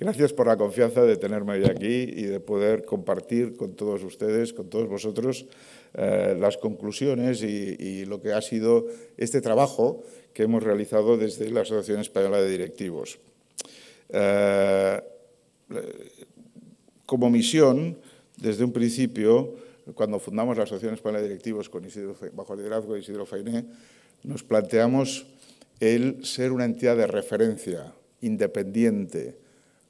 Gracias por la confianza de tenerme hoy aquí y de poder compartir con todos ustedes, con todos vosotros, eh, las conclusiones y, lo que ha sido este trabajo que hemos realizado desde la Asociación Española de Directivos. Eh, como misión, desde un principio, cuando fundamos la Asociación Española de Directivos con bajo el liderazgo de Isidro Fainé, nos planteamos el ser una entidad de referencia, independiente,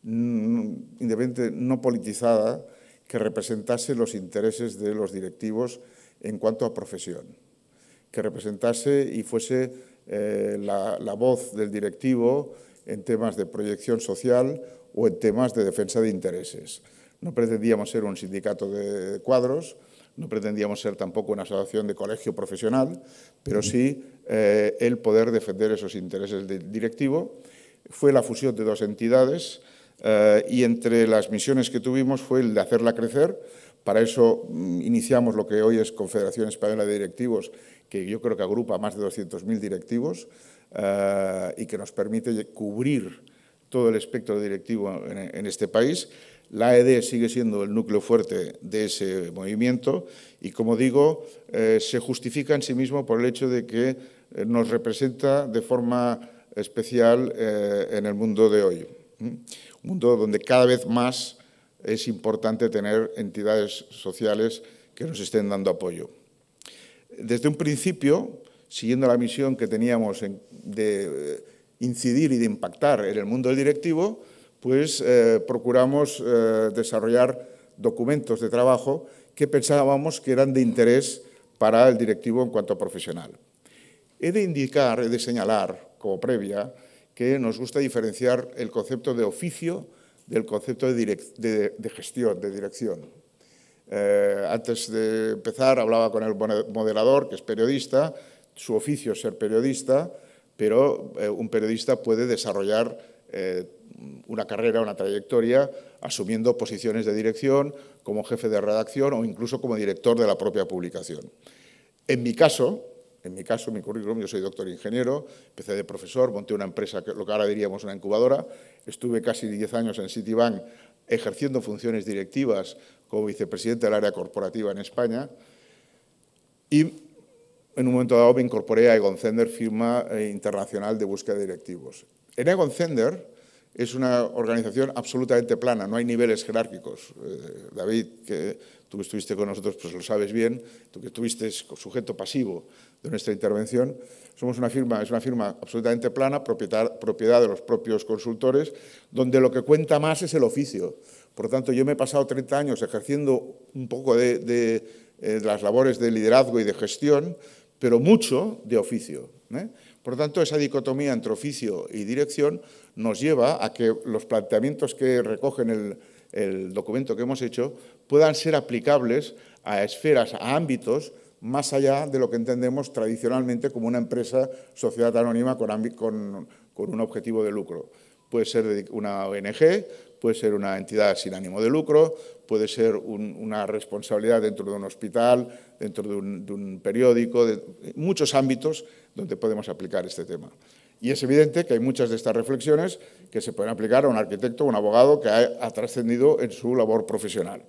Mm, independiente, no politizada, que representase los intereses de los directivos en cuanto a profesión, que representase y fuese eh, la, voz del directivo en temas de proyección social o en temas de defensa de intereses. No pretendíamos ser un sindicato de cuadros, no pretendíamos ser tampoco una asociación de colegio profesional, pero sí eh, el poder defender esos intereses del directivo. Fue la fusión de dos entidades, eh, y entre las misiones que tuvimos fue el de hacerla crecer. Para eso mm, iniciamos lo que hoy es Confederación Española de Directivos, que yo creo que agrupa más de 200.000 directivos eh, y que nos permite cubrir todo el espectro directivo en, este país. La AED sigue siendo el núcleo fuerte de ese movimiento y, como digo, eh, se justifica en sí mismo por el hecho de que nos representa de forma especial en el mundo de hoy. ¿Mm? mundo donde cada vez más es importante tener entidades sociales que nos estén dando apoyo. Desde un principio, siguiendo la misión que teníamos de eh, incidir y de impactar en el mundo del directivo, pues eh, procuramos eh, desarrollar documentos de trabajo que pensábamos que eran de interés para el directivo en cuanto a profesional. He de indicar, he de señalar como previa, que nos gusta diferenciar el concepto de oficio del concepto de, gestión, de dirección. Eh, antes de empezar hablaba con el moderador, que es periodista, su oficio es ser periodista, pero eh, un periodista puede desarrollar eh, una carrera, una trayectoria, asumiendo posiciones de dirección, como jefe de redacción o incluso como director de la propia publicación. En mi caso, en mi caso, mi currículum, yo soy doctor ingeniero, empecé de profesor, monté una empresa, lo que ahora diríamos una incubadora, estuve casi 10 años en Citibank ejerciendo funciones directivas como vicepresidente del área corporativa en España y en un momento dado me incorporé a Egon Zender, firma eh, internacional de búsqueda de directivos. En Egon Zender es una organización absolutamente plana, no hay niveles jerárquicos. Eh, David, que tú que estuviste con nosotros pues lo sabes bien, tú que estuviste sujeto pasivo de nuestra intervención, somos una firma, es una firma absolutamente plana, propiedad, propiedad de los propios consultores, donde lo que cuenta más es el oficio. Por lo tanto, yo me he pasado 30 años ejerciendo un poco eh, de, las labores de liderazgo y de gestión, pero mucho de oficio. ¿eh? Por lo tanto, esa dicotomía entre oficio y dirección nos lleva a que los planteamientos que recogen el, el documento que hemos hecho, puedan ser aplicables a esferas, a ámbitos más allá de lo que entendemos tradicionalmente como una empresa, sociedad anónima con, un objetivo de lucro. Puede ser una ONG, puede ser una entidad sin ánimo de lucro, puede ser una responsabilidad dentro de un hospital, dentro de un, de un periódico, de muchos ámbitos donde podemos aplicar este tema. Y es evidente que hay muchas de estas reflexiones que se pueden aplicar a un arquitecto o un abogado que ha, trascendido en su labor profesional.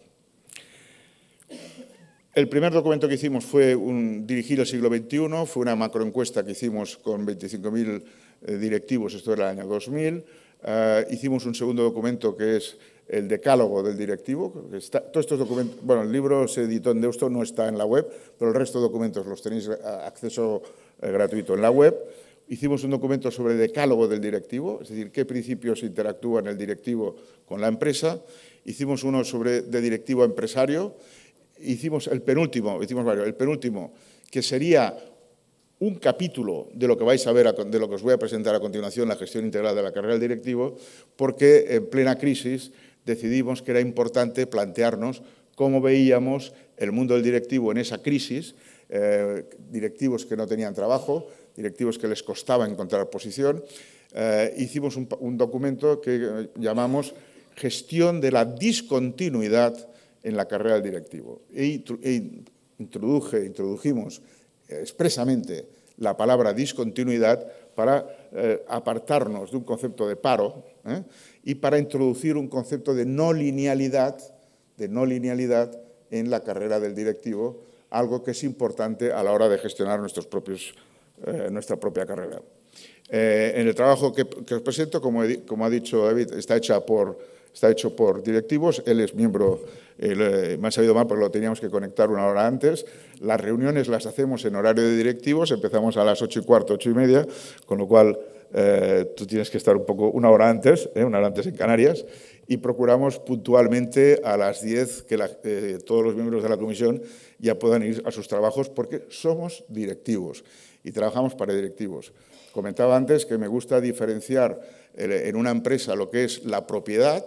El primer documento que hicimos fue un, dirigido al siglo XXI, fue una macroencuesta que hicimos con 25.000 eh, directivos, esto era el año 2000. Eh, hicimos un segundo documento que es el decálogo del directivo. está, todos estos documentos, bueno, el libro se editó en Deusto, no está en la web, pero el resto de documentos los tenéis eh, acceso gratuito en la web. Hicimos un documento sobre decálogo del directivo, es decir, qué principios interactúan el directivo con la empresa. Hicimos uno sobre de directivo a empresario. Hicimos el penúltimo, hicimos varios, el penúltimo, que sería un capítulo de lo que vais a ver, de lo que os voy a presentar a continuación, la gestión integral de la carrera del directivo, porque en plena crisis decidimos que era importante plantearnos cómo veíamos el mundo del directivo en esa crisis, eh, directivos que no tenían trabajo, directivos que les costaba encontrar posición, eh, hicimos un, documento que eh, llamamos Gestión de la discontinuidad en la carrera del directivo. E, e introdujimos eh, expresamente la palabra discontinuidad para apartarnos de un concepto de paro y para introducir un concepto de no linealidad, de no linealidad en la carrera del directivo, algo que es importante a la hora de gestionar nuestros propios eh, nuestra propia carrera. Eh, en el trabajo que, os presento, como, ha dicho David, está, por, está hecho por directivos. Él es miembro, eh, me ha salido mal porque lo teníamos que conectar una hora antes. Las reuniones las hacemos en horario de directivos, empezamos a las ocho y cuarto, ocho y media, con lo cual tú tienes que estar un poco una hora antes, una hora antes en Canarias, y procuramos puntualmente a las 10 que todos los miembros de la comisión ya puedan ir a sus trabajos porque somos directivos y trabajamos para directivos. Comentaba antes que me gusta diferenciar eh, en una empresa lo que es la propiedad,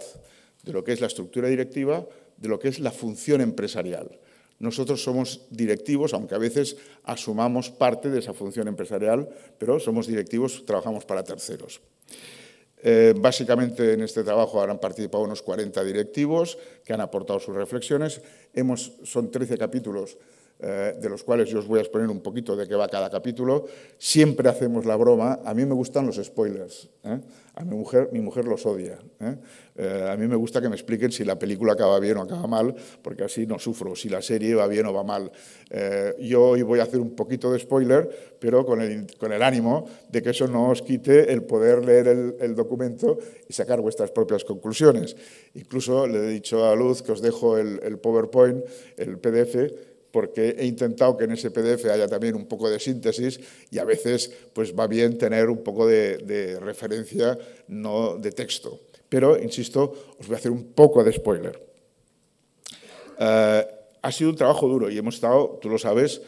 de lo que es la estructura directiva, de lo que es la función empresarial. Nosotros somos directivos, aunque a veces asumamos parte de esa función empresarial, pero somos directivos, trabajamos para terceros. Eh, básicamente en este trabajo han participado unos 40 directivos que han aportado sus reflexiones. son 13 capítulos eh, de los cuales yo os voy a exponer un poquito de qué va cada capítulo, siempre hacemos la broma, a mí me gustan los spoilers, ¿eh? a mi mujer, mi mujer los odia, ¿eh? a mí me gusta que me expliquen si la película acaba bien o acaba mal, porque así no sufro, si la serie va bien o va mal. yo hoy voy a hacer un poquito de spoiler, pero con el, ánimo de que eso no os quite el poder leer el, documento y sacar vuestras propias conclusiones. Incluso le he dicho a Luz que os dejo el PowerPoint, el PDF, porque he intentado que en ese PDF haya también un poco de síntesis y a veces pues va bien tener un poco de, referencia, no de texto. Pero, insisto, os voy a hacer un poco de spoiler. Eh, ha sido un trabajo duro y hemos estado, tú lo sabes,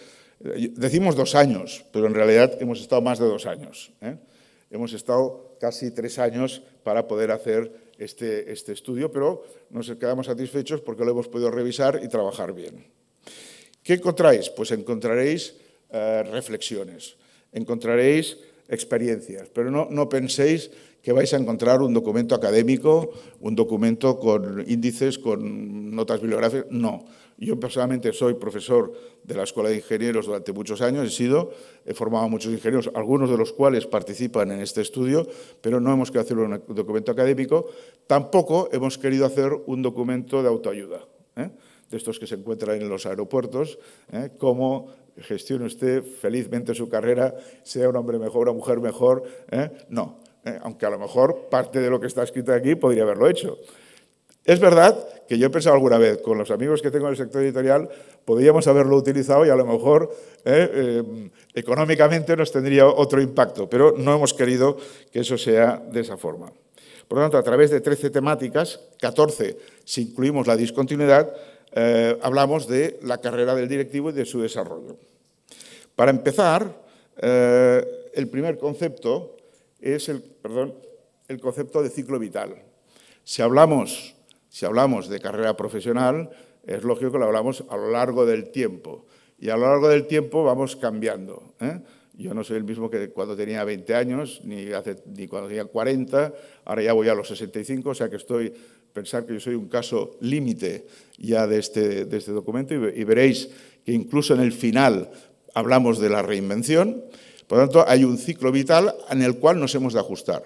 eh, decimos dos años, pero en realidad hemos estado más de dos años. ¿eh? Hemos estado casi tres años para poder hacer este, este estudio, pero nos quedamos satisfechos porque lo hemos podido revisar y trabajar bien. ¿Qué encontráis? Pues encontraréis eh, reflexiones, encontraréis experiencias, pero no, penséis que vais a encontrar un documento académico, un documento con índices, con notas bibliográficas. No. Yo personalmente soy profesor de la Escuela de Ingenieros durante muchos años, he sido, he formado a muchos ingenieros, algunos de los cuales participan en este estudio, pero no hemos querido hacer un documento académico. Tampoco hemos querido hacer un documento de autoayuda. ¿eh? de estos que se encuentran en los aeropuertos, ¿eh? cómo gestione usted felizmente su carrera, sea un hombre mejor, una mujer mejor, ¿eh? no, ¿eh? aunque a lo mejor parte de lo que está escrito aquí podría haberlo hecho. Es verdad que yo he pensado alguna vez, con los amigos que tengo en el sector editorial, podríamos haberlo utilizado y a lo mejor económicamente nos tendría otro impacto, pero no hemos querido que eso sea de esa forma. Por lo tanto, a través de 13 temáticas, 14 si incluimos la discontinuidad, eh, hablamos de la carrera del directivo y de su desarrollo. Para empezar, eh, el primer concepto es el, perdón, el concepto de ciclo vital. Si hablamos, si hablamos de carrera profesional, es lógico que lo hablamos a lo largo del tiempo. Y a lo largo del tiempo vamos cambiando. ¿eh? Yo no soy el mismo que cuando tenía 20 años, ni, hace, ni cuando tenía 40, ahora ya voy a los 65, o sea que estoy pensar que yo soy un caso límite ya de este, este documento y, veréis que incluso en el final hablamos de la reinvención. Por lo tanto, hay un ciclo vital en el cual nos hemos de ajustar.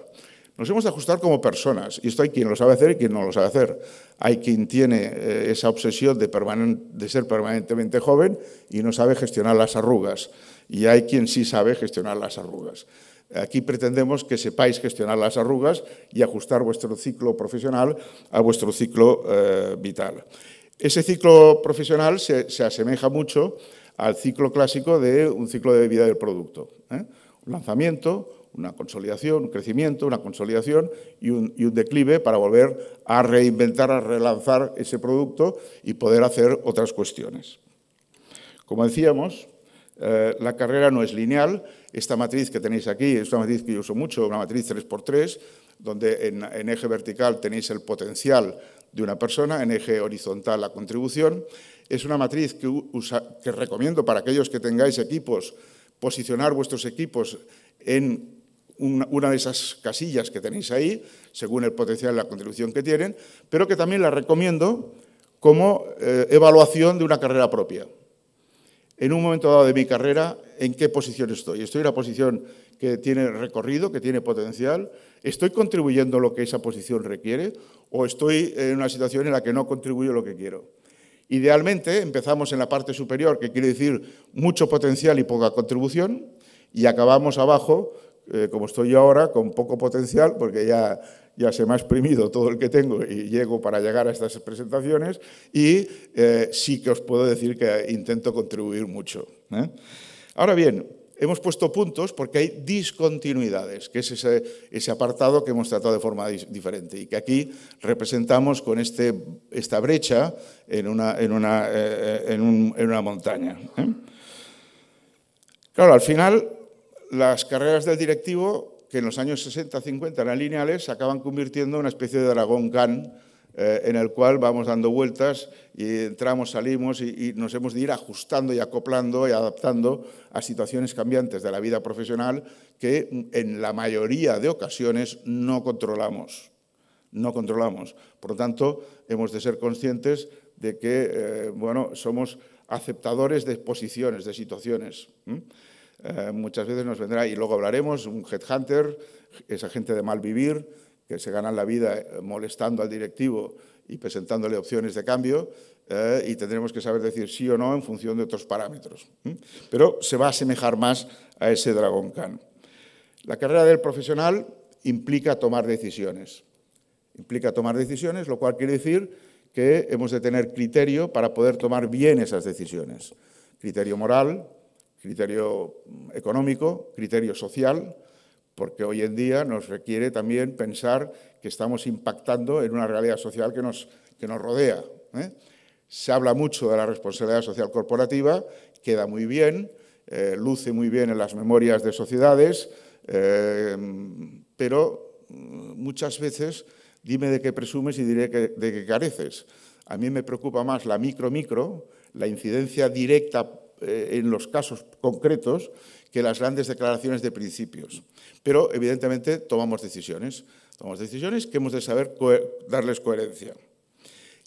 Nos hemos de ajustar como personas, y esto hay quien lo sabe hacer y quien no lo sabe hacer. Hay quien tiene eh, esa obsesión de, de, ser permanentemente joven y no sabe gestionar las arrugas, y hay quien sí sabe gestionar las arrugas. Aquí pretendemos que sepáis gestionar las arrugas y ajustar vuestro ciclo profesional a vuestro ciclo eh, vital. Ese ciclo profesional se, asemeja mucho al ciclo clásico de un ciclo de vida del producto. ¿eh? Un lanzamiento, una consolidación, un crecimiento, una consolidación y un, declive para volver a reinventar, a relanzar ese producto y poder hacer otras cuestiones. Como decíamos, eh, la carrera no es lineal. Esta matriz que tenéis aquí es una matriz que yo uso mucho, una matriz 3x3, donde en, eje vertical tenéis el potencial de una persona, en eje horizontal la contribución. Es una matriz que, recomiendo para aquellos que tengáis equipos, posicionar vuestros equipos en una de esas casillas que tenéis ahí, según el potencial y la contribución que tienen, pero que también la recomiendo como eh, evaluación de una carrera propia en un momento dado de mi carrera en qué posición estoy. Estoy en una posición que tiene recorrido, que tiene potencial, estoy contribuyendo lo que esa posición requiere o estoy en una situación en la que no contribuyo lo que quiero. Idealmente empezamos en la parte superior, que quiere decir mucho potencial y poca contribución, y acabamos abajo, eh, como estoy yo ahora, con poco potencial, porque ya ya se me ha exprimido todo el que tengo y llego para llegar a estas presentaciones y eh, sí que os puedo decir que intento contribuir mucho. ¿eh? Ahora bien, hemos puesto puntos porque hay discontinuidades, que es ese, apartado que hemos tratado de forma diferente y que aquí representamos con este, esta brecha en una, en una, eh, en una montaña. Claro, al final las carreras del directivo que en los años 60-50 eran lineales, se acaban convirtiendo en una especie de dragón can, eh, en el cual vamos dando vueltas y entramos, salimos y, nos hemos de ir ajustando y acoplando y adaptando a situaciones cambiantes de la vida profesional que mm, en la mayoría de ocasiones no controlamos. No controlamos. Por lo tanto, hemos de ser conscientes de que eh, bueno, somos aceptadores de posiciones, de situaciones. Eh, muchas veces nos vendrá, y luego hablaremos, un headhunter, esa gente de mal vivir, que se gana la vida eh, molestando al directivo y presentándole opciones de cambio, eh, y tendremos que saber decir sí o no en función de otros parámetros. Pero se va a asemejar más a ese dragón can La carrera del profesional implica tomar decisiones. Implica tomar decisiones, lo cual quiere decir que hemos de tener criterio para poder tomar bien esas decisiones. Criterio moral, criterio mm, económico, criterio social, porque hoy en día nos requiere también pensar que estamos impactando en una realidad social que nos, que nos rodea. ¿eh? Se habla mucho de la responsabilidad social corporativa, queda muy bien, eh, luce muy bien en las memorias de sociedades, eh, pero mm, muchas veces dime de qué presumes y diré de qué careces. A mí me preocupa más la micro-micro, la incidencia directa eh, en los casos concretos que las grandes declaraciones de principios. Pero, evidentemente, tomamos decisiones. Tomamos decisiones que hemos de saber darles coherencia.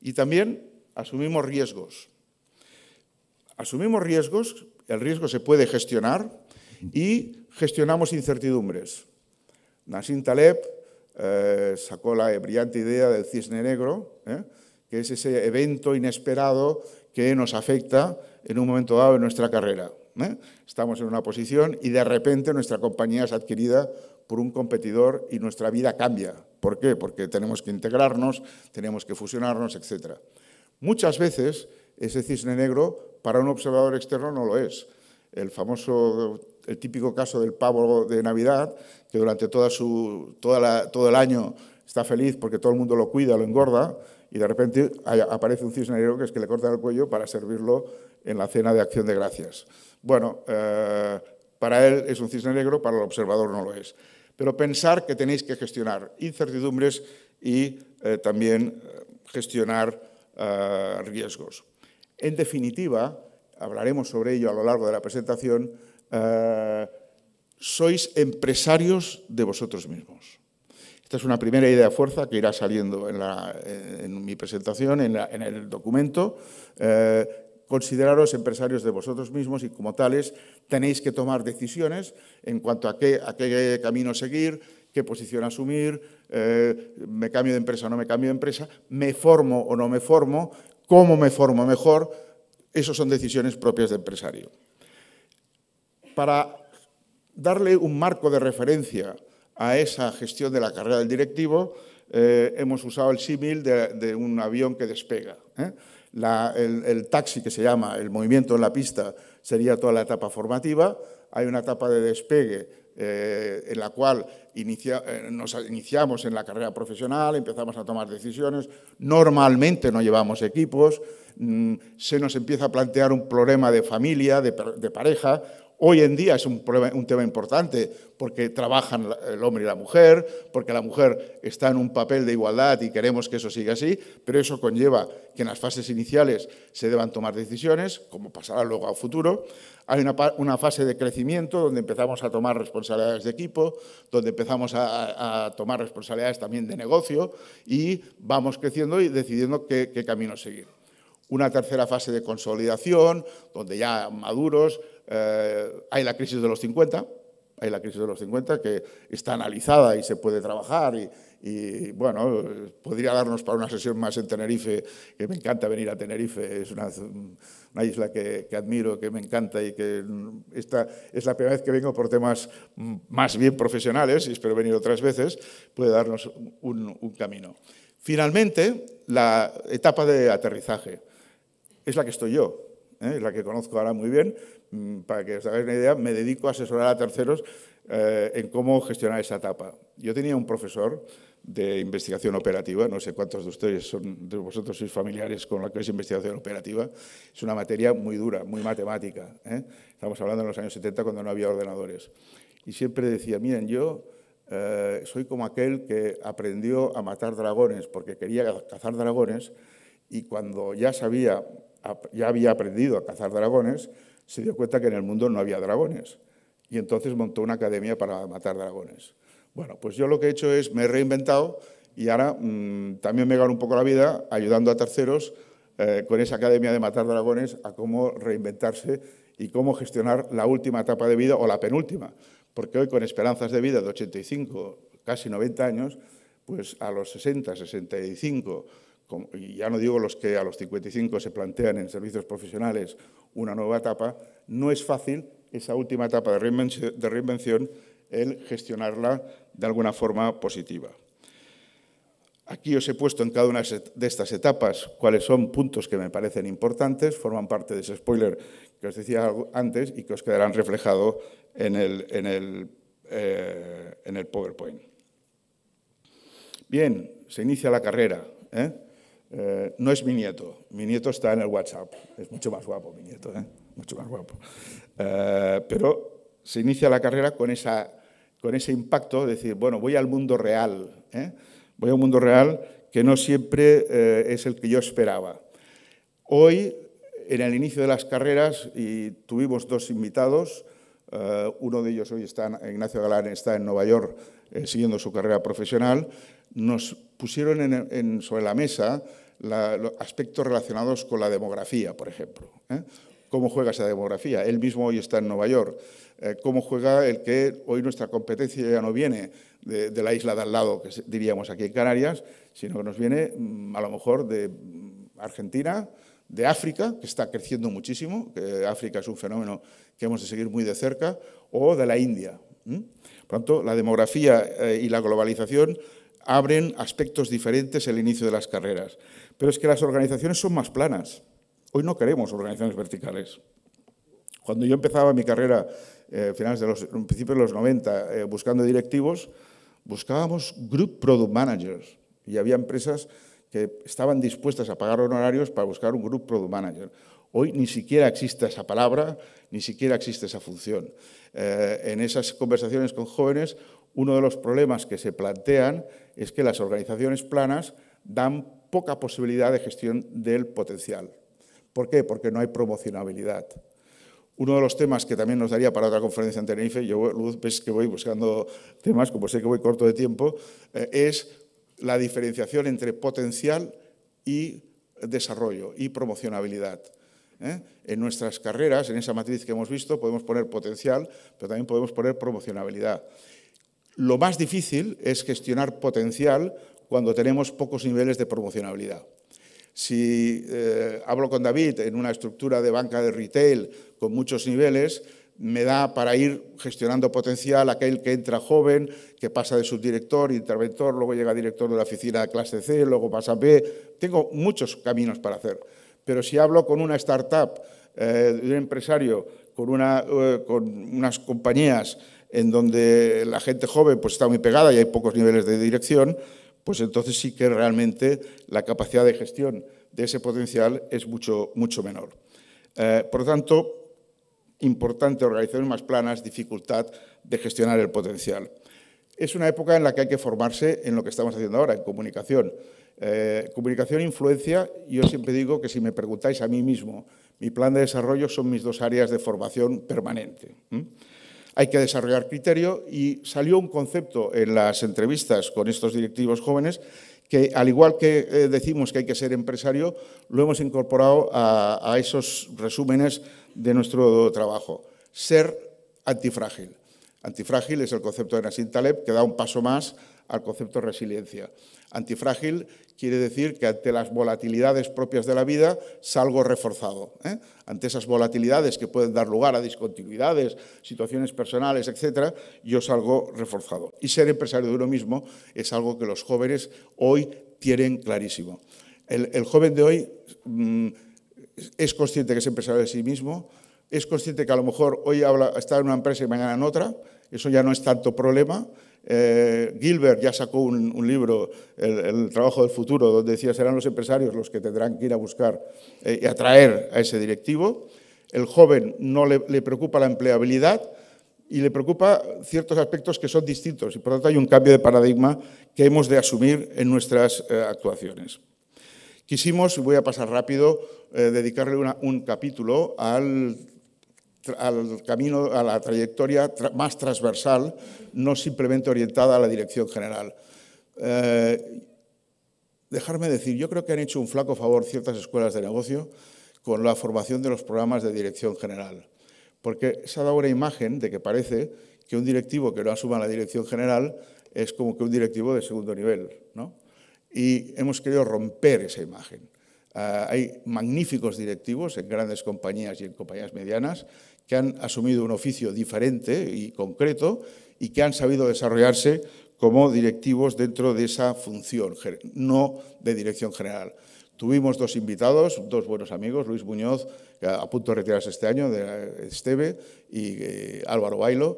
Y también asumimos riesgos. Asumimos riesgos, el riesgo se puede gestionar y gestionamos incertidumbres. Nassim Taleb eh, sacó la brillante idea del cisne negro, eh, que es ese evento inesperado que nos afecta en un momento dado en nuestra carrera. ¿eh? Estamos en una posición y de repente nuestra compañía es adquirida por un competidor y nuestra vida cambia. ¿Por qué? Porque tenemos que integrarnos, tenemos que fusionarnos, etc. Muchas veces ese cisne negro para un observador externo no lo es. El famoso, el típico caso del pavo de Navidad, que durante toda su, toda todo el año está feliz porque todo el mundo lo cuida, lo engorda, y de repente aparece un cisne negro que es que le corta el cuello para servirlo en la cena de acción de gracias. Bueno, eh, para él es un cisne negro, para el observador no lo es. Pero pensar que tenéis que gestionar incertidumbres y eh, también eh, gestionar riesgos. En definitiva, hablaremos sobre ello a lo largo de la presentación, sois empresarios de vosotros mismos. Esta es una primera idea de fuerza que irá saliendo en, mi presentación, en, el documento consideraros empresarios de vosotros mismos y como tales tenéis que tomar decisiones en cuanto a qué, camino seguir, qué posición asumir, eh, me cambio de empresa o no me cambio de empresa, me formo o no me formo, cómo me formo mejor, esas son decisiones propias de empresario. Para darle un marco de referencia a esa gestión de la carrera del directivo, eh, hemos usado el símil de, un avión que despega. ¿eh? el, taxi que se llama, el movimiento en la pista, sería toda la etapa formativa. Hay una etapa de despegue eh, en la cual eh, nos iniciamos en la carrera profesional, empezamos a tomar decisiones, normalmente no llevamos equipos, mm, se nos empieza a plantear un problema de familia, de, de pareja, Hoy en día es un, tema importante porque trabajan el hombre y la mujer, porque la mujer está en un papel de igualdad y queremos que eso siga así, pero eso conlleva que en las fases iniciales se deban tomar decisiones, como pasará luego a futuro. Hay una, fase de crecimiento donde empezamos a tomar responsabilidades de equipo, donde empezamos a, tomar responsabilidades también de negocio y vamos creciendo y decidiendo qué camino seguir. Una tercera fase de consolidación, donde ya maduros, eh, hay la crisis de los 50, hay la crisis de los 50 que está analizada y se puede trabajar y, bueno, podría darnos para una sesión más en Tenerife, que me encanta venir a Tenerife, es una, una isla que, que, admiro, que me encanta y que esta es la primera vez que vengo por temas más bien profesionales y espero venir otras veces, puede darnos un, camino. Finalmente, la etapa de aterrizaje es la que estoy yo, ¿eh? es la que conozco ahora muy bien, Mm, para que os hagáis una idea, me dedico a asesorar a terceros eh, en cómo gestionar esa etapa. Yo tenía un profesor de investigación operativa, no sé cuántos de ustedes son, de vosotros sois familiares con la que es investigación operativa, es una materia muy dura, muy matemática. ¿eh? Estamos hablando en los años 70 cuando no había ordenadores. Y siempre decía, miren, yo eh, soy como aquel que aprendió a matar dragones porque quería cazar dragones y cuando ya sabía, ya había aprendido a cazar dragones, se dio cuenta que en el mundo no había dragones y entonces montó una academia para matar dragones. Bueno, pues yo lo que he hecho es me he reinventado y ahora mm, también me gano un poco la vida ayudando a terceros eh, con esa academia de matar dragones a cómo reinventarse y cómo gestionar la última etapa de vida o la penúltima. Porque hoy con esperanzas de vida de 85, casi 90 años, pues a los 60, 65 y ya no digo los que a los 55 se plantean en servicios profesionales una nueva etapa, no es fácil esa última etapa de reinvención, el gestionarla de alguna forma positiva. Aquí os he puesto en cada una de estas etapas cuáles son puntos que me parecen importantes, forman parte de ese spoiler que os decía antes y que os quedarán reflejado en el, eh, PowerPoint. Bien, se inicia la carrera. ¿eh? Eh, no es mi nieto, mi nieto está en el WhatsApp, es mucho más guapo mi nieto, ¿eh? mucho más guapo. Eh, pero se inicia la carrera con, ese impacto de decir, bueno, voy al mundo real, voy a un mundo real que no siempre es el que yo esperaba. Hoy, en el inicio de las carreras, y tuvimos dos invitados, uno de ellos hoy está, Ignacio Galán, está en Nueva York siguiendo su carrera profesional, nos pusieron sobre la mesa aspectos relacionados con la demografía, por ejemplo. ¿eh? ¿Cómo juega esa demografía? Él mismo hoy está en Nueva York. Eh, ¿Cómo juega el que hoy nuestra competencia ya no viene de, la isla de al lado, que diríamos aquí en Canarias, sino que nos viene mm, a lo mejor de mm, Argentina, de África, que está creciendo muchísimo, que África es un fenómeno que hemos de seguir muy de cerca, o de la India. Por lo tanto, la demografía eh, y la globalización abren aspectos diferentes el inicio de las carreras. Pero es que las organizaciones son más planas. Hoy no queremos organizaciones verticales. Cuando yo empezaba mi carrera, eh, finales de los, principios de los 90, eh, buscando directivos, buscábamos Group Product Managers. Y había empresas que estaban dispuestas a pagar honorarios para buscar un Group Product Manager. Hoy ni siquiera existe esa palabra, ni siquiera existe esa función. Eh, en esas conversaciones con jóvenes, uno de los problemas que se plantean es que las organizaciones planas dan poca posibilidad de gestión del potencial. ¿Por qué? Porque no hay promocionabilidad. Uno de los temas que también nos daría para otra conferencia en Tenerife, yo Luz, ves que voy buscando temas, como sé que voy corto de tiempo, eh, es la diferenciación entre potencial y desarrollo y promocionabilidad. ¿eh? En nuestras carreras, en esa matriz que hemos visto, podemos poner potencial, pero también podemos poner promocionabilidad. Lo más difícil es gestionar potencial cuando tenemos pocos niveles de promocionabilidad. Si eh, hablo con David en una estructura de banca de retail con muchos niveles, me da para ir gestionando potencial aquel que entra joven, que pasa de subdirector, interventor, luego llega director de la oficina de clase C, luego pasa a B. Tengo muchos caminos para hacer. Pero si hablo con una startup, eh, un empresario, con eh, unas compañías en donde la gente joven pues, está muy pegada y hay pocos niveles de dirección, pues entonces sí que realmente la capacidad de gestión de ese potencial es mucho, mucho menor. Eh, por lo tanto, importante organizaciones más planas, dificultad de gestionar el potencial. Es una época en la que hay que formarse en lo que estamos haciendo ahora, en comunicación. Eh, comunicación e influencia, yo siempre digo que si me preguntáis a mí mismo, mi plan de desarrollo son mis dos áreas de formación permanente hay que desarrollar criterio y salió un concepto en las entrevistas con estos directivos jóvenes que al igual que eh, decimos que hay que ser empresario, lo hemos incorporado a, esos resúmenes de nuestro trabajo. Ser antifrágil. Antifrágil es el concepto de Nassim Taleb que da un paso más al concepto de resiliencia. Antifrágil quiere decir que ante las volatilidades propias de la vida salgo reforzado. ¿eh? Ante esas volatilidades que pueden dar lugar a discontinuidades, situaciones personales, etc., yo salgo reforzado. Y ser empresario de uno mismo es algo que los jóvenes hoy tienen clarísimo. El, joven de hoy mm, es consciente que es empresario de sí mismo, es consciente que a lo mejor hoy habla, está en una empresa y mañana en otra, eso ya no es tanto problema, eh, Gilbert ya sacó un, libro, el, trabajo del futuro, donde decía serán los empresarios los que tendrán que ir a buscar eh, y atraer a ese directivo. El joven no le, preocupa la empleabilidad y le preocupa ciertos aspectos que son distintos y por lo tanto hay un cambio de paradigma que hemos de asumir en nuestras eh, actuaciones. Quisimos, voy a pasar rápido, dedicarle un capítulo al al camino, a la trayectoria más transversal, no simplemente orientada a la dirección general. Eh, dejarme decir, yo creo que han hecho un flaco favor ciertas escuelas de negocio con la formación de los programas de dirección general, porque se ha dado una imagen de que parece que un directivo que no asuma la dirección general es como que un directivo de segundo nivel, ¿no? Y hemos querido romper esa imagen. Ah, hay magníficos directivos en grandes compañías y en compañías medianas que han asumido un oficio diferente y concreto y que han sabido desarrollarse como directivos dentro de esa función, no de dirección general. Tuvimos dos invitados, dos buenos amigos, Luis Muñoz, a punto de retirarse este año, de Esteve, y eh, Álvaro Bailo,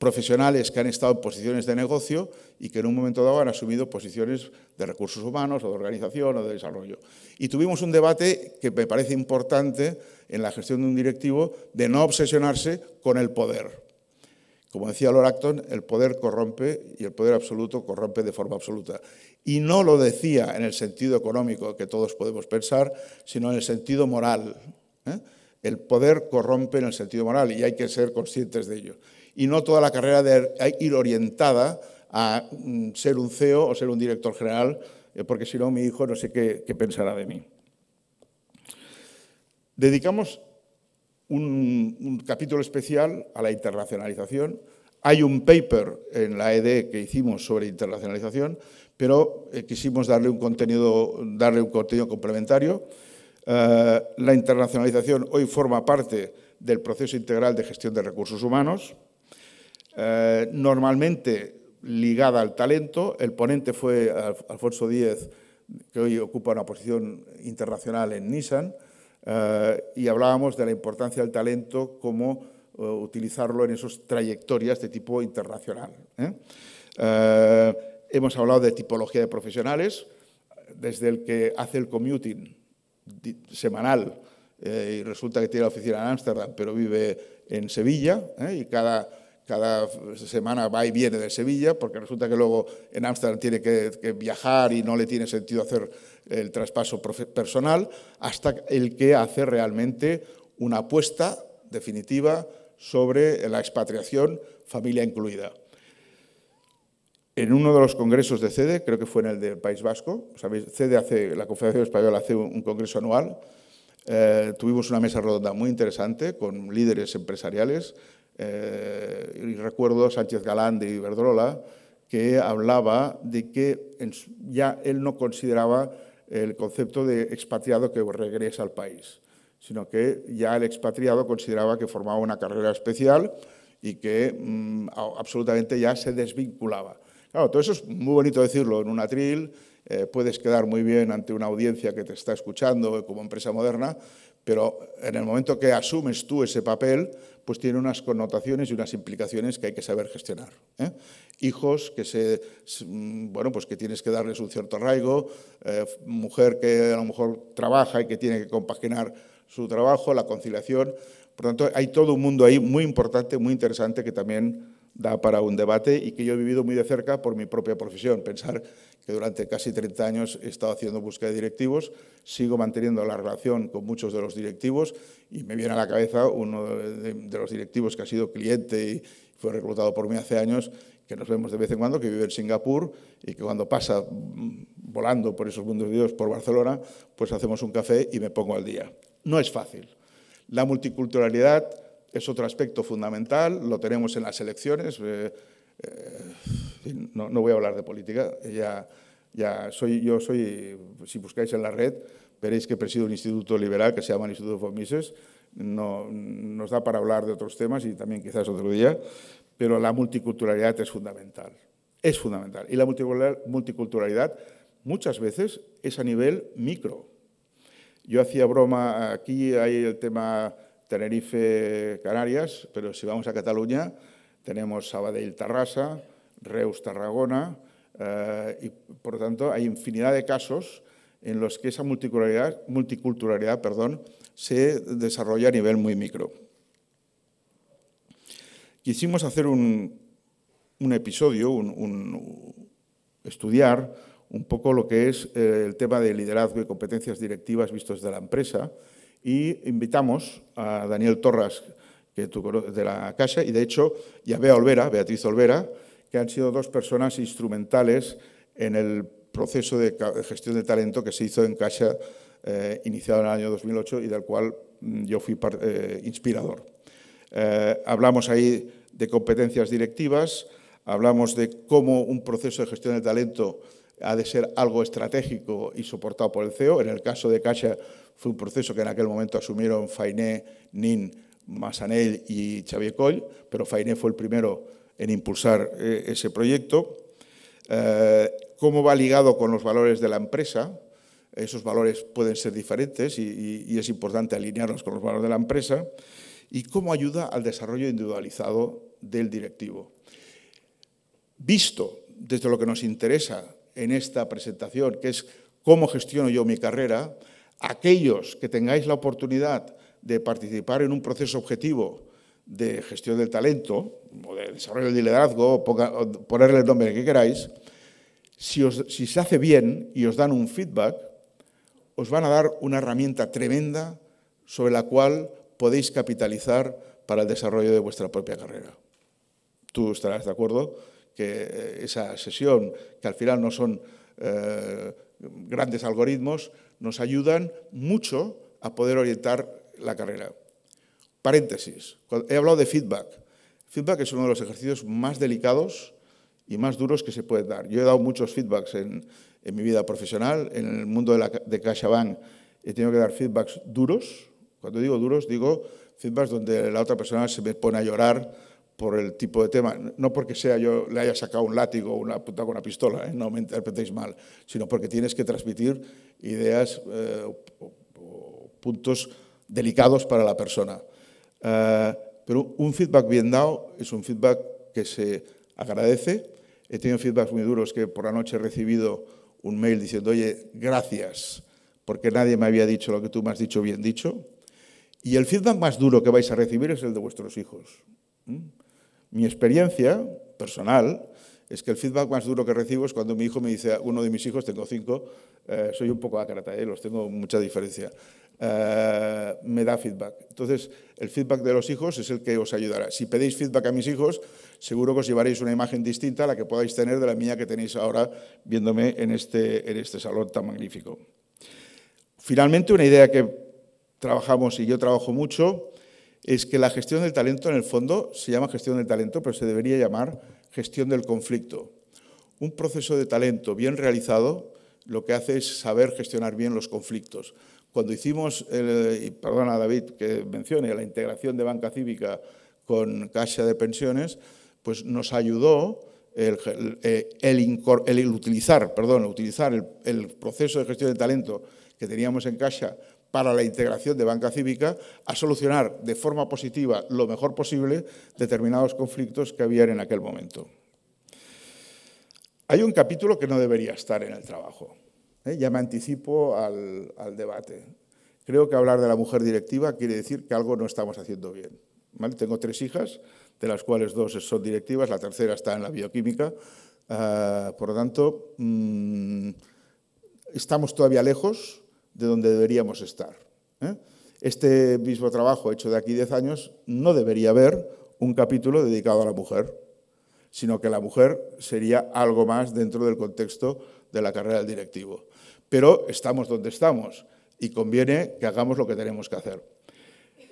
profesionales que han estado en posiciones de negocio y que en un momento dado han asumido posiciones de recursos humanos o de organización o de desarrollo. Y tuvimos un debate que me parece importante en la gestión de un directivo de no obsesionarse con el poder. Como decía Lord Acton, el poder corrompe y el poder absoluto corrompe de forma absoluta. Y no lo decía en el sentido económico que todos podemos pensar, sino en el sentido moral. ¿eh? El poder corrompe en el sentido moral y hay que ser conscientes de ello y no toda la carrera de ir orientada a mm, ser un CEO o ser un director general, eh, porque si no mi hijo no sé qué, pensará de mí. Dedicamos un, capítulo especial a la internacionalización. Hay un paper en la ED que hicimos sobre internacionalización, pero eh, quisimos darle un contenido, darle un contenido complementario. Eh, la internacionalización hoy forma parte del proceso integral de gestión de recursos humanos. Eh, normalmente ligada al talento. El ponente fue Alfonso Díez, que hoy ocupa una posición internacional en Nissan, eh, y hablábamos de la importancia del talento como eh, utilizarlo en esas trayectorias de tipo internacional. hemos hablado de tipología de profesionales, desde el que hace el commuting semanal y resulta que tiene la oficina en Ámsterdam, pero vive en Sevilla y cada cada semana va y viene de Sevilla, porque resulta que luego en Ámsterdam tiene que, viajar y no le tiene sentido hacer el traspaso personal, hasta el que hace realmente una apuesta definitiva sobre la expatriación, familia incluida. En uno de los congresos de CEDE, creo que fue en el del País Vasco, CEDE hace, la Confederación Española hace un congreso anual, eh, tuvimos una mesa redonda muy interesante con líderes empresariales eh, y recuerdo Sánchez Galán de Iberdrola, que hablaba de que ya él no consideraba el concepto de expatriado que regresa al país, sino que ya el expatriado consideraba que formaba una carrera especial y que mm, absolutamente ya se desvinculaba. Claro, todo eso es muy bonito decirlo en un atril, eh, puedes quedar muy bien ante una audiencia que te está escuchando como empresa moderna, pero en el momento que asumes tú ese papel, pues tiene unas connotaciones y unas implicaciones que hay que saber gestionar. ¿eh? Hijos que se, mm, bueno, pues que tienes que darles un cierto arraigo, eh, mujer que a lo mejor trabaja y que tiene que compaginar su trabajo, la conciliación. Por tanto, hay todo un mundo ahí muy importante, muy interesante que también da para un debate y que yo he vivido muy de cerca por mi propia profesión. Pensar durante casi 30 años he estado haciendo búsqueda de directivos, sigo manteniendo la relación con muchos de los directivos y me viene a la cabeza uno de, los directivos que ha sido cliente y fue reclutado por mí hace años, que nos vemos de vez en cuando, que vive en Singapur y que cuando pasa mm, volando por esos mundos de Dios por Barcelona, pues hacemos un café y me pongo al día. No es fácil. La multiculturalidad es otro aspecto fundamental, lo tenemos en las elecciones. Eh, eh, no, voy a hablar de política, ya, soy, yo soy, si buscáis en la red, veréis que presido un instituto liberal que se llama el Instituto for no, nos da para hablar de otros temas y también quizás otro día, pero la multiculturalidad es fundamental, es fundamental. Y la multiculturalidad muchas veces es a nivel micro. Yo hacía broma, aquí hay el tema Tenerife-Canarias, pero si vamos a Cataluña tenemos Sabadell-Tarrasa, Reus Tarragona, eh, y por lo tanto hay infinidad de casos en los que esa multiculturalidad, multiculturalidad perdón, se desarrolla a nivel muy micro. Quisimos hacer un, episodio, un, estudiar un poco lo que es eh, el tema de liderazgo y competencias directivas vistos de la empresa y invitamos a Daniel Torras que de la casa, y de hecho ya Bea Olvera, Beatriz Olvera, que han sido dos personas instrumentales en el proceso de gestión de talento que se hizo en Caixa, eh, iniciado en el año 2008 y del cual mm, yo fui eh, inspirador. Eh, hablamos ahí de competencias directivas, hablamos de cómo un proceso de gestión de talento ha de ser algo estratégico y soportado por el CEO. En el caso de Caixa fue un proceso que en aquel momento asumieron Fainé, Nin, Masanel y Xavier Coll, pero Fainé fue el primero en impulsar eh, ese proyecto, eh, cómo va ligado con los valores de la empresa, esos valores pueden ser diferentes y, es importante alinearlos con los valores de la empresa, y cómo ayuda al desarrollo individualizado del directivo. Visto desde lo que nos interesa en esta presentación, que es cómo gestiono yo mi carrera, aquellos que tengáis la oportunidad de participar en un proceso objetivo de gestión del talento, o de desarrollo del liderazgo, ponerle el nombre que queráis, si, se hace bien y os dan un feedback, os van a dar una herramienta tremenda sobre la cual podéis capitalizar para el desarrollo de vuestra propia carrera. Tú estarás de acuerdo que eh, esa sesión, que al final no son eh, grandes algoritmos, nos ayudan mucho a poder orientar la carrera. Paréntesis. He hablado de feedback. Feedback es uno de los ejercicios más delicados y más duros que se puede dar. Yo he dado muchos feedbacks en, mi vida profesional, en el mundo de, la, CaixaBank he tenido que dar feedbacks duros. Cuando digo duros, digo feedbacks donde la otra persona se me pone a llorar por el tipo de tema. No porque sea yo le haya sacado un látigo o una puta con una pistola, ¿eh? no me interpretéis mal, sino porque tienes que transmitir ideas eh, o puntos delicados para la persona. Eh, pero un feedback bien dado es un feedback que se agradece. He tenido feedbacks muy duros que por la noche he recibido un mail diciendo, oye, gracias, porque nadie me había dicho lo que tú me has dicho bien dicho. Y el feedback más duro que vais a recibir es el de vuestros hijos. Mi experiencia personal es que el feedback más duro que recibo es cuando mi hijo me dice, uno de mis hijos, tengo cinco, eh, soy un poco ácrata, eh, los tengo mucha diferencia. Eh, me da feedback. Entonces, el feedback de los hijos es el que os ayudará. Si pedís feedback a mis hijos, seguro que os llevaréis una imagen distinta a la que podáis tener de la mía que tenéis ahora viéndome este, en este salón tan magnífico. Finalmente, una idea que trabajamos y yo trabajo mucho es que la gestión del talento, en el fondo, se llama gestión del talento, pero se debería llamar gestión del conflicto. Un proceso de talento bien realizado lo que hace es saber gestionar bien los conflictos. Cuando hicimos, perdona David que mencione, la integración de banca cívica con Caixa de Pensiones, pues nos ayudó el, utilizar, perdón, utilizar el, proceso de gestión de talento que teníamos en Caixa para la integración de banca cívica a solucionar de forma positiva, lo mejor posible, determinados conflictos que habían en aquel momento. Hay un capítulo que no debería estar en el trabajo, ¿eh? ya me anticipo al, debate. Creo que hablar de la mujer directiva quiere decir que algo no estamos haciendo bien. Tengo tres hijas, de las cuales dos son directivas, la tercera está en la bioquímica. Ah, por lo tanto, mm, estamos todavía lejos de donde deberíamos estar. ¿eh? Este mismo trabajo hecho de aquí diez años no debería haber un capítulo dedicado a la mujer, sino que la mujer sería algo más dentro del contexto de la carrera del directivo pero estamos donde estamos y conviene que hagamos lo que tenemos que hacer.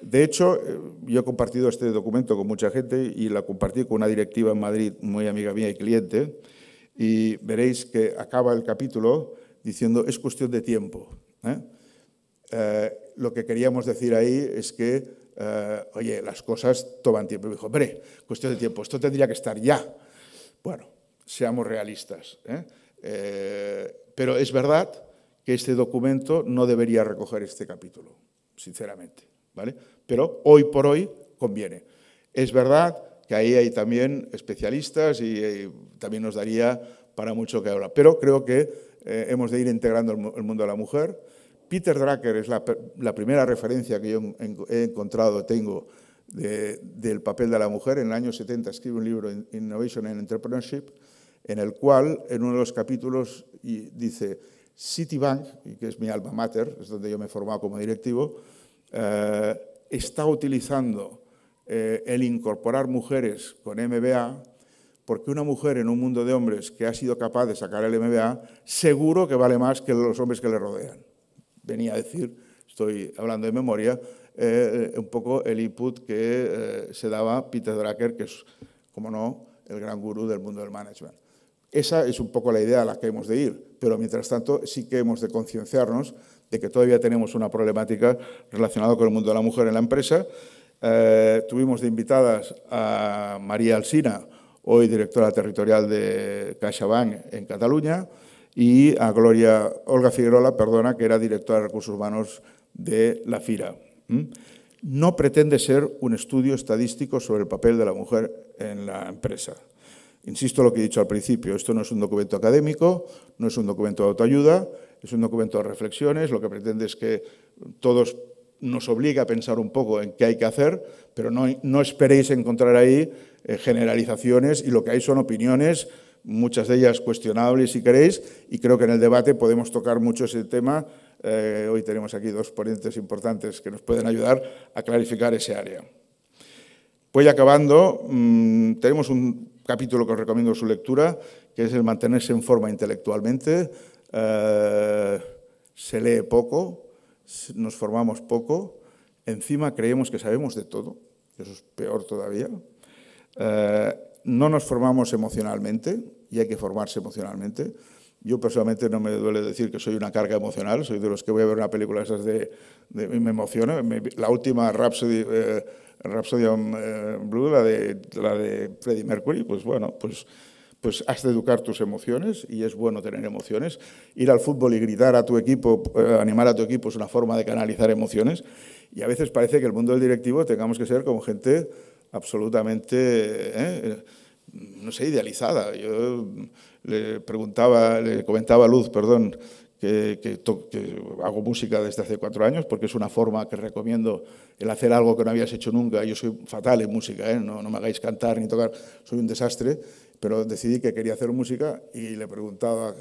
De hecho, eh, yo he compartido este documento con mucha gente y la compartí con una directiva en Madrid, muy amiga mía y cliente, y veréis que acaba el capítulo diciendo es cuestión de tiempo. ¿eh? Eh, lo que queríamos decir ahí es que, oye, las cosas toman tiempo. me dijo, hombre, cuestión de tiempo, esto tendría que estar ya. Bueno, seamos realistas. pero es verdad que este documento no debería recoger este capítulo, sinceramente. ¿vale? Pero hoy por hoy conviene. Es verdad que ahí hay también especialistas y, eh, también nos daría para mucho que hablar. Pero creo que eh, hemos de ir integrando el, mundo de la mujer. Peter Drucker es la, primera referencia que yo he encontrado, tengo, del papel de la mujer. En el año 70 escribe un libro, Innovation and Entrepreneurship, en el cual, en uno de los capítulos, dice, Citibank, que es mi alma mater, es donde yo me he formado como directivo, eh, está utilizando eh, el incorporar mujeres con MBA, porque una mujer en un mundo de hombres que ha sido capaz de sacar el MBA, seguro que vale más que los hombres que le rodean. Venía a decir, estoy hablando de memoria, eh, un poco el input que se daba Peter Drucker, que es, como no, el gran gurú del mundo del management. Esa es un poco la idea a la que hemos de ir, pero mientras tanto sí que hemos de concienciarnos de que todavía tenemos una problemática relacionada con el mundo de la mujer en la empresa. Eh, tuvimos de invitadas a María Alsina, hoy directora territorial de CaixaBank en Cataluña, y a Gloria Olga Figueroa, perdona, que era directora de recursos humanos de la FIRA. ¿Mm? No pretende ser un estudio estadístico sobre el papel de la mujer en la empresa. Insisto en lo que he dicho al principio, esto no es un documento académico, no es un documento de autoayuda, es un documento de reflexiones, lo que pretende es que todos nos obligue a pensar un poco en qué hay que hacer, pero no, esperéis encontrar ahí eh, generalizaciones y lo que hay son opiniones, muchas de ellas cuestionables si queréis, y creo que en el debate podemos tocar mucho ese tema. Eh, hoy tenemos aquí dos ponentes importantes que nos pueden ayudar a clarificar ese área. Voy acabando. Mm, tenemos un capítulo que os recomiendo su lectura, que es el mantenerse en forma intelectualmente. Eh, se lee poco, nos formamos poco, encima creemos que sabemos de todo, eso es peor todavía. Eh, no nos formamos emocionalmente y hay que formarse emocionalmente. Yo personalmente no me duele decir que soy una carga emocional, soy de los que voy a ver una película esas de, me emociona. la última Rhapsody eh, Rhapsody on eh, Blue, la de, la Freddie Mercury, pues bueno, pues pues has de educar tus emociones y es bueno tener emociones. Ir al fútbol y gritar a tu equipo, eh, animar a tu equipo es una forma de canalizar emociones y a veces parece que el mundo del directivo tengamos que ser como gente absolutamente, eh, no sé, idealizada. Yo le preguntaba, le comentaba a Luz, perdón, que, que, hago música desde hace cuatro años, porque es una forma que recomiendo el hacer algo que no habías hecho nunca. Yo soy fatal en música, ¿eh? no, no, me hagáis cantar ni tocar, soy un desastre, pero decidí que quería hacer música y le preguntaba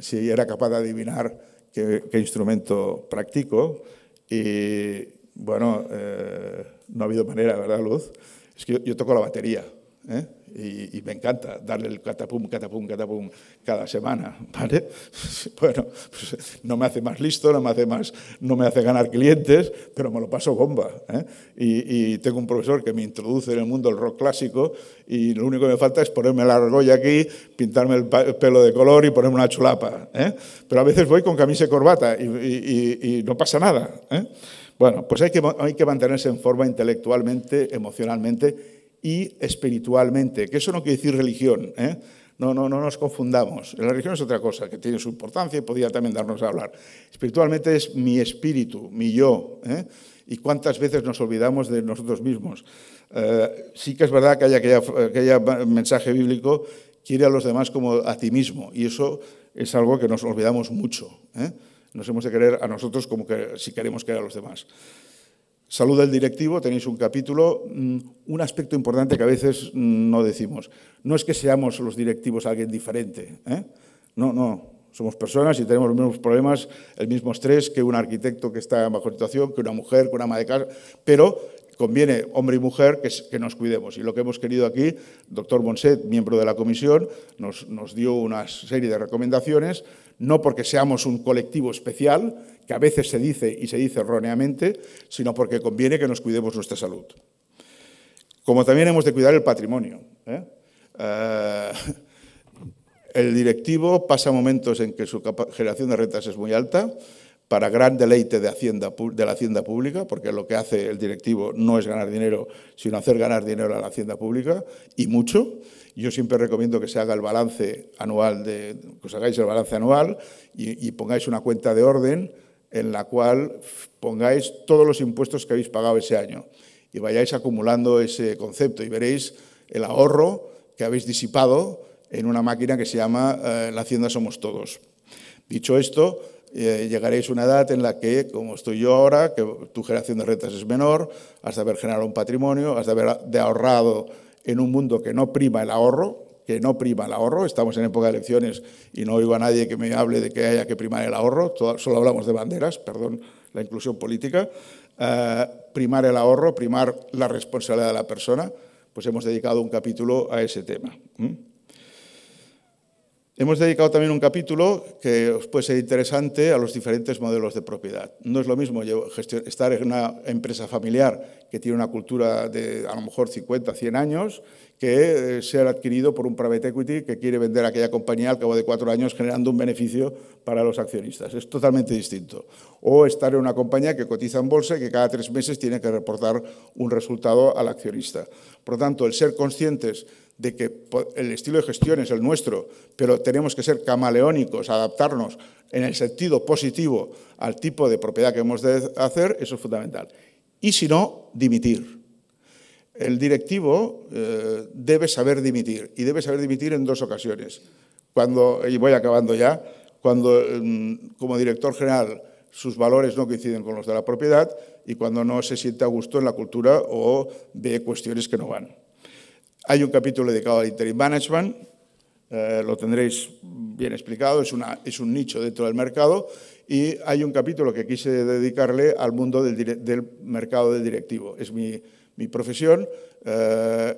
si era capaz de adivinar qué, instrumento practico. Y bueno, eh, no ha habido manera, ¿verdad, Luz? Es que yo toco la batería ¿eh? Y, me encanta darle el catapum, catapum, catapum cada semana, ¿vale? Bueno, pues, no me hace más listo, no me hace, más, no me hace ganar clientes, pero me lo paso bomba. ¿eh? Y, tengo un profesor que me introduce en el mundo del rock clásico y lo único que me falta es ponerme la argolla aquí, pintarme el pelo de color y ponerme una chulapa. ¿eh? Pero a veces voy con camisa y corbata y, no pasa nada. Bueno, pues hay que, hay que mantenerse en forma intelectualmente, emocionalmente y espiritualmente, que eso no quiere decir religión. ¿eh? No, no, no nos confundamos. La religión es otra cosa que tiene su importancia y podría también darnos a hablar. Espiritualmente es mi espíritu, mi yo. ¿eh? Y cuántas veces nos olvidamos de nosotros mismos. Eh, sí que es verdad que haya, aquella mensaje bíblico, quiere a los demás como a ti mismo. Y eso es algo que nos olvidamos mucho. Nos hemos de querer a nosotros como que, si queremos querer a los demás. Salud del directivo, tenéis un capítulo, mm, un aspecto importante que a veces mm, no decimos. No es que seamos los directivos alguien diferente, ¿eh? no, no, somos personas y tenemos los mismos problemas, el mismo estrés que un arquitecto que está en mejor situación, que una mujer, que una ama de casa, pero conviene, hombre y mujer, que, que nos cuidemos. Y lo que hemos querido aquí, doctor Monset, miembro de la comisión, nos, nos dio una serie de recomendaciones, no porque seamos un colectivo especial, que a veces se dice y se dice erróneamente, sino porque conviene que nos cuidemos nuestra salud. Como también hemos de cuidar el patrimonio. ¿eh? Eh, el directivo pasa momentos en que su generación de rentas es muy alta, para gran deleite de, hacienda, de la hacienda pública, porque lo que hace el directivo no es ganar dinero, sino hacer ganar dinero a la hacienda pública, y mucho. Yo siempre recomiendo que se haga el balance anual, de, que os hagáis el balance anual y pongáis una cuenta de orden en la cual pongáis todos los impuestos que habéis pagado ese año y vayáis acumulando ese concepto y veréis el ahorro que habéis disipado en una máquina que se llama eh, La Hacienda Somos Todos. Dicho esto, eh, llegaréis a una edad en la que, como estoy yo ahora, que tu generación de rentas es menor, has de haber generado un patrimonio, has de haber ahorrado en un mundo que no prima el ahorro, que no prima el ahorro. Estamos en época de elecciones y no oigo a nadie que me hable de que haya que primar el ahorro. solo hablamos de banderas, perdón, la inclusión política. Eh, primar el ahorro, primar la responsabilidad de la persona, pues hemos dedicado un capítulo a ese tema. Hemos dedicado también un capítulo que os puede ser interesante a los diferentes modelos de propiedad. No es lo mismo estar en una empresa familiar que tiene una cultura de a lo mejor 50, 100 años que eh, sea adquirido por un private equity que quiere vender aquella compañía al cabo de cuatro años generando un beneficio para los accionistas. Es totalmente distinto. O estar en una compañía que cotiza en bolsa y que cada tres meses tiene que reportar un resultado al accionista. Por lo tanto, el ser conscientes de que el estilo de gestión es el nuestro, pero tenemos que ser camaleónicos, adaptarnos en el sentido positivo al tipo de propiedad que hemos de hacer, eso es fundamental. Y si no, dimitir el directivo eh, debe saber dimitir, y debe saber dimitir en dos ocasiones. Cuando, y voy acabando ya, cuando em, como director general sus valores no coinciden con los de la propiedad y cuando no se siente a gusto en la cultura o ve cuestiones que no van. Hay un capítulo dedicado al interim management, eh, lo tendréis bien explicado, es, un nicho dentro del mercado y hay un capítulo que quise dedicarle al mundo del, del mercado del directivo. Es mi mi profesión. Eh,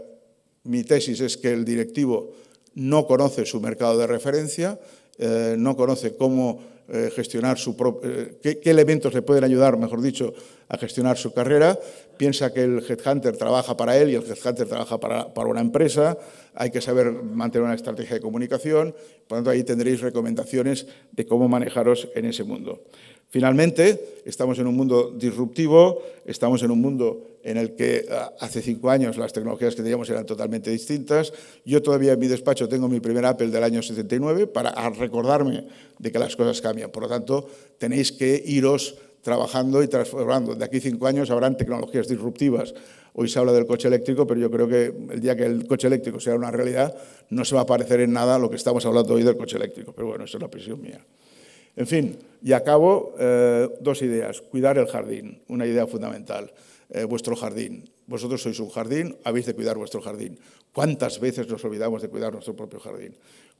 mi tesis es que el directivo no conoce su mercado de referencia, eh, no conoce cómo eh, gestionar su qué, elementos le pueden ayudar, mejor dicho, a gestionar su carrera. Piensa que el headhunter trabaja para él y el headhunter trabaja para, para una empresa. Hay que saber mantener una estrategia de comunicación. Por lo tanto, ahí tendréis recomendaciones de cómo manejaros en ese mundo. Finalmente, estamos en un mundo disruptivo, estamos en un mundo en el que eh, hace cinco años las tecnologías que teníamos eran totalmente distintas. Yo todavía en mi despacho tengo mi primer Apple del año 79 para recordarme de que las cosas cambian. Por lo tanto, tenéis que iros trabajando y transformando. De aquí cinco años habrán tecnologías disruptivas. Hoy se habla del coche eléctrico, pero yo creo que el día que el coche eléctrico sea una realidad, no se va a parecer en nada lo que estamos hablando hoy del coche eléctrico. Pero bueno, eso es la presión mía. En fin, y acabo eh, dos ideas. Cuidar el jardín, una idea fundamental. Eh, vuestro jardín. Vosotros sois un jardín, habéis de cuidar vuestro jardín. ¿Cuántas veces nos olvidamos de cuidar nuestro propio jardín?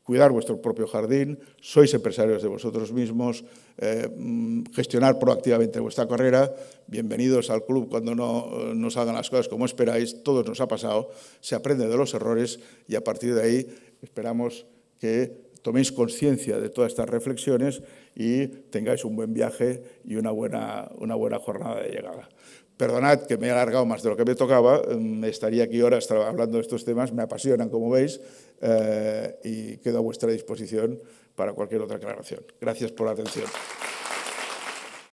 Cuidar vuestro propio jardín, sois empresarios de vosotros mismos, eh, mm, gestionar proactivamente vuestra carrera, bienvenidos al club cuando no nos hagan las cosas como esperáis, todo nos ha pasado, se aprende de los errores y a partir de ahí esperamos que toméis conciencia de todas estas reflexiones y tengáis un buen viaje y una buena, una buena jornada de llegada. Perdonad que me he alargado más de lo que me tocaba, mm, estaría aquí horas hablando de estos temas, me apasionan, como veis, eh, y quedo a vuestra disposición para cualquier otra aclaración. Gracias por la atención.